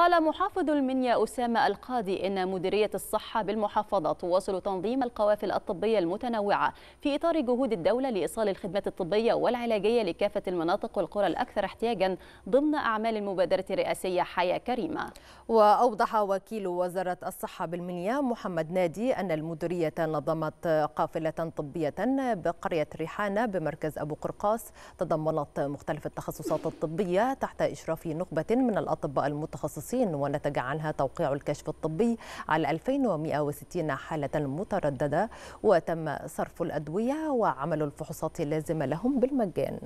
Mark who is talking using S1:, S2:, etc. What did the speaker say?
S1: قال محافظ المنيا أسامة القاضي إن مديرية الصحة بالمحافظة تواصل تنظيم القوافل الطبية المتنوعة في إطار جهود الدولة لإيصال الخدمات الطبية والعلاجية لكافة المناطق والقرى الأكثر احتياجا ضمن أعمال المبادرة الرئاسية حياة كريمة
S2: وأوضح وكيل وزارة الصحة بالمنيا محمد نادي أن المديرية نظمت قافلة طبية بقرية ريحانة بمركز أبو قرقاس تضمنت مختلف التخصصات الطبية تحت إشراف نخبة من الأطباء المتخصصين الصين ونتج عنها توقيع الكشف الطبي على 2160 حالة مترددة وتم صرف الأدوية وعمل الفحوصات اللازمة لهم بالمجان